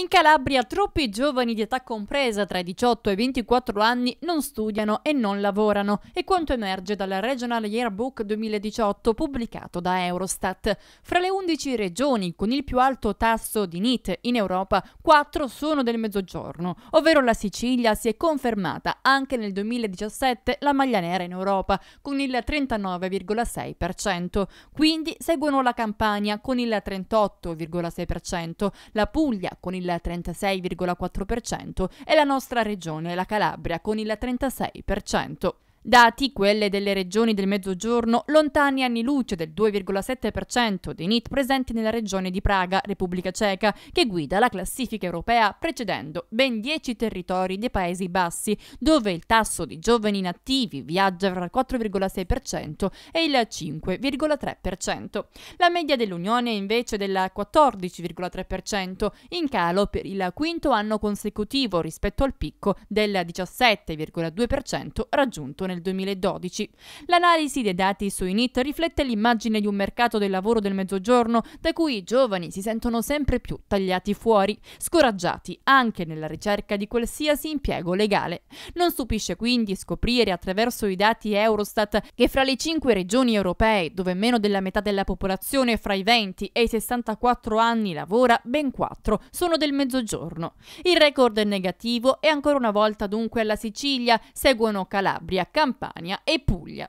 In Calabria troppi giovani di età compresa tra i 18 e i 24 anni non studiano e non lavorano, è quanto emerge dal Regional Yearbook 2018 pubblicato da Eurostat. Fra le 11 regioni con il più alto tasso di NIT in Europa, 4 sono del Mezzogiorno, ovvero la Sicilia si è confermata anche nel 2017 la maglia nera in Europa con il 39,6%, quindi seguono la Campania con il 38,6%, la Puglia con il il 36,4% e la nostra regione, la Calabria, con il 36%. Dati, quelle delle regioni del Mezzogiorno, lontani anni luce del 2,7% dei NIT presenti nella regione di Praga, Repubblica Ceca, che guida la classifica europea precedendo ben 10 territori dei Paesi Bassi, dove il tasso di giovani inattivi viaggia fra il 4,6% e il 5,3%. La media dell'Unione è invece del 14,3%, in calo per il quinto anno consecutivo rispetto al picco del 17,2% raggiunto nel nel 2012. L'analisi dei dati su Init riflette l'immagine di un mercato del lavoro del mezzogiorno da cui i giovani si sentono sempre più tagliati fuori, scoraggiati anche nella ricerca di qualsiasi impiego legale. Non stupisce quindi scoprire attraverso i dati Eurostat che fra le cinque regioni europee, dove meno della metà della popolazione fra i 20 e i 64 anni lavora, ben quattro sono del mezzogiorno. Il record è negativo e ancora una volta dunque alla Sicilia seguono Calabria, Campania e Puglia.